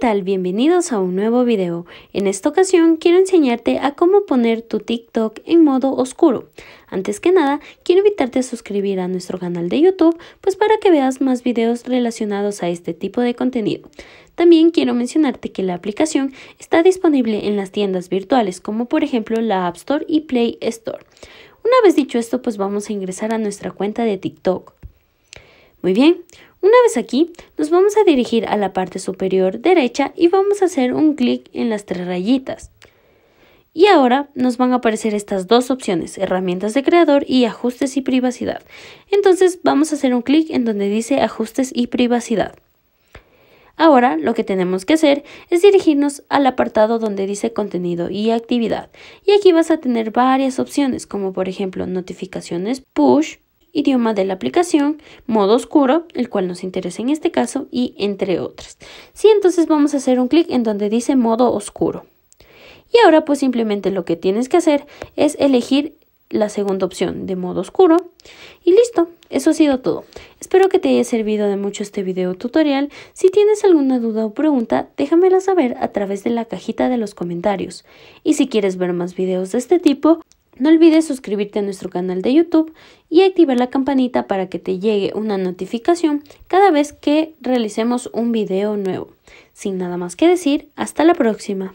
tal? Bienvenidos a un nuevo video. En esta ocasión quiero enseñarte a cómo poner tu TikTok en modo oscuro. Antes que nada, quiero invitarte a suscribir a nuestro canal de YouTube, pues para que veas más videos relacionados a este tipo de contenido. También quiero mencionarte que la aplicación está disponible en las tiendas virtuales, como por ejemplo la App Store y Play Store. Una vez dicho esto, pues vamos a ingresar a nuestra cuenta de TikTok. Muy bien, una vez aquí, nos vamos a dirigir a la parte superior derecha y vamos a hacer un clic en las tres rayitas. Y ahora nos van a aparecer estas dos opciones, herramientas de creador y ajustes y privacidad. Entonces vamos a hacer un clic en donde dice ajustes y privacidad. Ahora lo que tenemos que hacer es dirigirnos al apartado donde dice contenido y actividad. Y aquí vas a tener varias opciones como por ejemplo notificaciones push, idioma de la aplicación, modo oscuro, el cual nos interesa en este caso, y entre otras. Sí, entonces vamos a hacer un clic en donde dice modo oscuro. Y ahora pues simplemente lo que tienes que hacer es elegir la segunda opción de modo oscuro y listo, eso ha sido todo. Espero que te haya servido de mucho este video tutorial. Si tienes alguna duda o pregunta, déjamela saber a través de la cajita de los comentarios. Y si quieres ver más videos de este tipo, no olvides suscribirte a nuestro canal de YouTube y activar la campanita para que te llegue una notificación cada vez que realicemos un video nuevo. Sin nada más que decir, hasta la próxima.